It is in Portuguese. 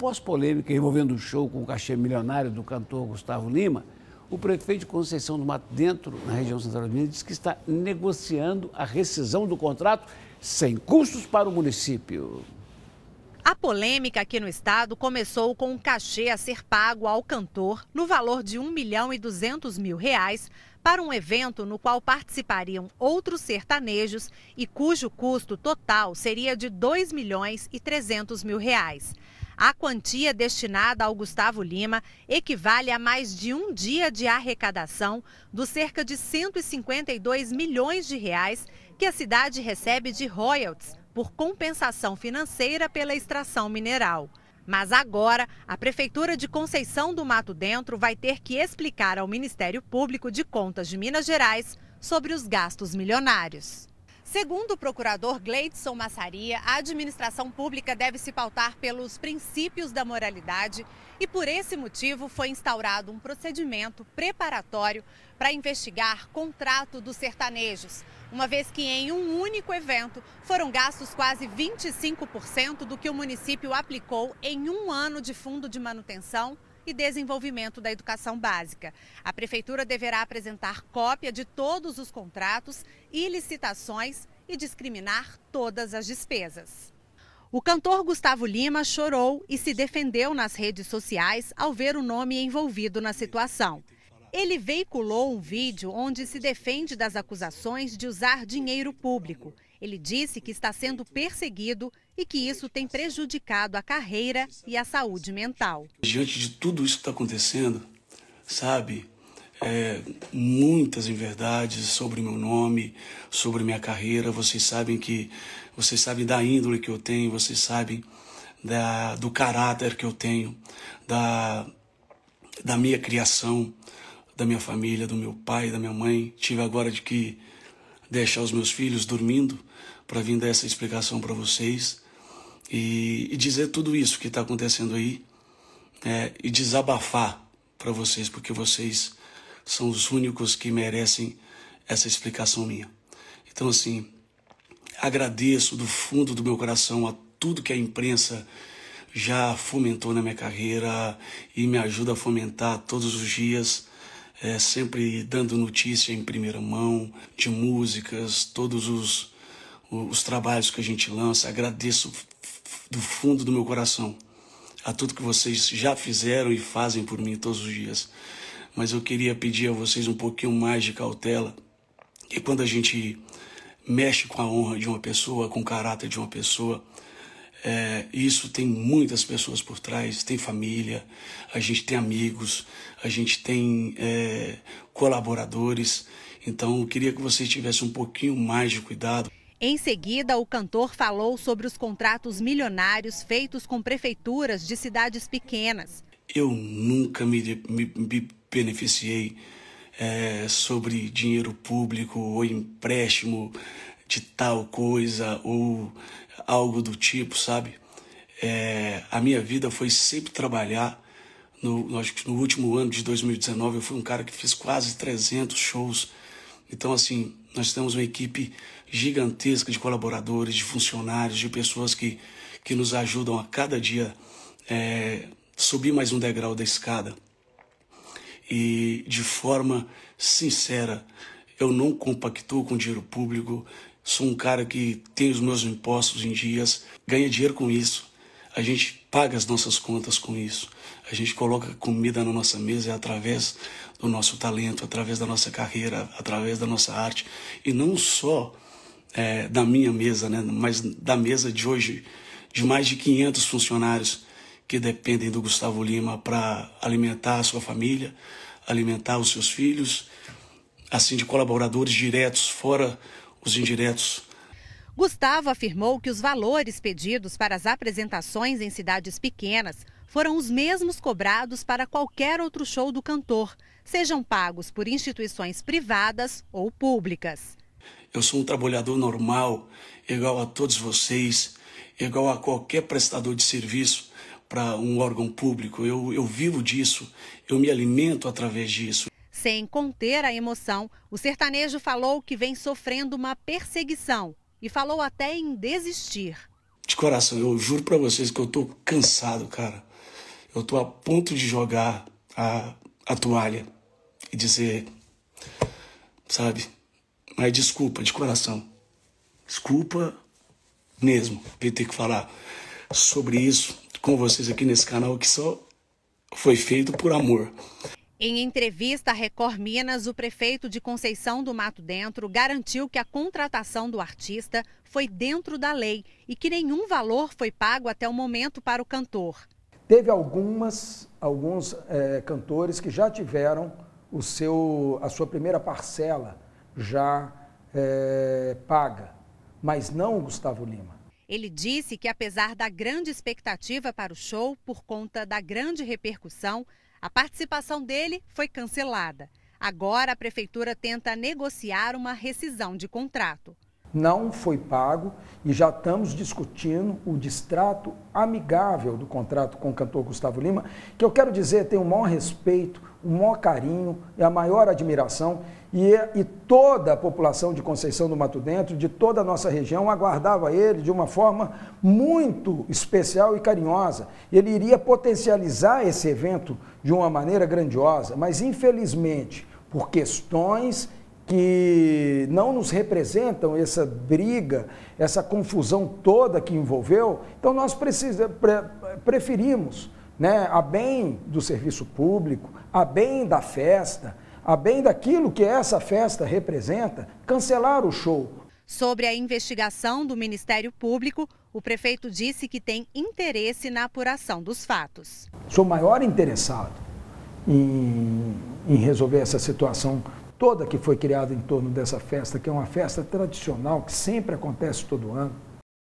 Pós-polêmica envolvendo o show com o cachê milionário do cantor Gustavo Lima, o prefeito de Conceição do Mato Dentro, na região central de Minas, diz que está negociando a rescisão do contrato sem custos para o município. A polêmica aqui no estado começou com um cachê a ser pago ao cantor no valor de 1 milhão e 200 mil reais para um evento no qual participariam outros sertanejos e cujo custo total seria de 2 milhões e 300 mil reais. A quantia destinada ao Gustavo Lima equivale a mais de um dia de arrecadação dos cerca de 152 milhões de reais que a cidade recebe de royalties por compensação financeira pela extração mineral. Mas agora, a Prefeitura de Conceição do Mato Dentro vai ter que explicar ao Ministério Público de Contas de Minas Gerais sobre os gastos milionários. Segundo o procurador Gleidson Massaria, a administração pública deve se pautar pelos princípios da moralidade e, por esse motivo, foi instaurado um procedimento preparatório para investigar contrato dos sertanejos, uma vez que, em um único evento, foram gastos quase 25% do que o município aplicou em um ano de fundo de manutenção e desenvolvimento da educação básica. A Prefeitura deverá apresentar cópia de todos os contratos e licitações e discriminar todas as despesas. O cantor Gustavo Lima chorou e se defendeu nas redes sociais ao ver o nome envolvido na situação. Ele veiculou um vídeo onde se defende das acusações de usar dinheiro público ele disse que está sendo perseguido e que isso tem prejudicado a carreira e a saúde mental. Diante de tudo isso que está acontecendo, sabe, é, muitas inverdades sobre meu nome, sobre minha carreira. Vocês sabem que vocês sabem da índole que eu tenho, vocês sabem da, do caráter que eu tenho, da, da minha criação, da minha família, do meu pai, da minha mãe. Tive agora de que deixar os meus filhos dormindo para vir dar essa explicação para vocês e, e, dizer tudo isso que está acontecendo aí né, e desabafar para vocês, porque vocês são os únicos que merecem essa explicação minha. Então, assim, agradeço do fundo do meu coração a tudo que a imprensa já fomentou na minha carreira e me ajuda a fomentar todos os dias, é, sempre dando notícia em primeira mão de músicas, todos os os trabalhos que a gente lança. Agradeço do fundo do meu coração a tudo que vocês já fizeram e fazem por mim todos os dias. Mas eu queria pedir a vocês um pouquinho mais de cautela. E quando a gente mexe com a honra de uma pessoa, com o caráter de uma pessoa, é, isso tem muitas pessoas por trás, tem família, a gente tem amigos, a gente tem é, colaboradores. Então, eu queria que vocês tivessem um pouquinho mais de cuidado. Em seguida, o cantor falou sobre os contratos milionários feitos com prefeituras de cidades pequenas. Eu nunca me, me, me beneficiei é, sobre dinheiro público ou empréstimo de tal coisa ou algo do tipo, sabe? É, a minha vida foi sempre trabalhar. No, no último ano de 2019 eu fui um cara que fiz quase 300 shows. Então, assim, nós temos uma equipe gigantesca de colaboradores, de funcionários, de pessoas que, que nos ajudam a cada dia é, subir mais um degrau da escada. E de forma sincera, eu não compactuo com dinheiro público, sou um cara que tem os meus impostos em dias, ganha dinheiro com isso. A gente paga as nossas contas com isso. A gente coloca comida na nossa mesa é através do nosso talento, através da nossa carreira, através da nossa arte. E não só é, da minha mesa, né? mas da mesa de hoje, de mais de 500 funcionários que dependem do Gustavo Lima para alimentar a sua família, alimentar os seus filhos, assim de colaboradores diretos, fora os indiretos Gustavo afirmou que os valores pedidos para as apresentações em cidades pequenas foram os mesmos cobrados para qualquer outro show do cantor, sejam pagos por instituições privadas ou públicas. Eu sou um trabalhador normal, igual a todos vocês, igual a qualquer prestador de serviço para um órgão público. Eu, eu vivo disso, eu me alimento através disso. Sem conter a emoção, o sertanejo falou que vem sofrendo uma perseguição e falou até em desistir. De coração, eu juro para vocês que eu tô cansado, cara. Eu tô a ponto de jogar a, a toalha e dizer, sabe? Mas desculpa, de coração. Desculpa mesmo de ter que falar sobre isso com vocês aqui nesse canal que só foi feito por amor. Em entrevista à Record Minas, o prefeito de Conceição do Mato Dentro garantiu que a contratação do artista foi dentro da lei e que nenhum valor foi pago até o momento para o cantor. Teve algumas, alguns é, cantores que já tiveram o seu, a sua primeira parcela já é, paga, mas não o Gustavo Lima. Ele disse que, apesar da grande expectativa para o show, por conta da grande repercussão, a participação dele foi cancelada. Agora a prefeitura tenta negociar uma rescisão de contrato não foi pago e já estamos discutindo o distrato amigável do contrato com o cantor Gustavo Lima, que eu quero dizer, tem o maior respeito, o maior carinho e é a maior admiração e, e toda a população de Conceição do Mato Dentro, de toda a nossa região, aguardava ele de uma forma muito especial e carinhosa. Ele iria potencializar esse evento de uma maneira grandiosa, mas infelizmente, por questões que não nos representam essa briga, essa confusão toda que envolveu, então nós precisa, pre, preferimos, né, a bem do serviço público, a bem da festa, a bem daquilo que essa festa representa, cancelar o show. Sobre a investigação do Ministério Público, o prefeito disse que tem interesse na apuração dos fatos. Sou maior interessado em, em resolver essa situação toda que foi criada em torno dessa festa, que é uma festa tradicional que sempre acontece todo ano.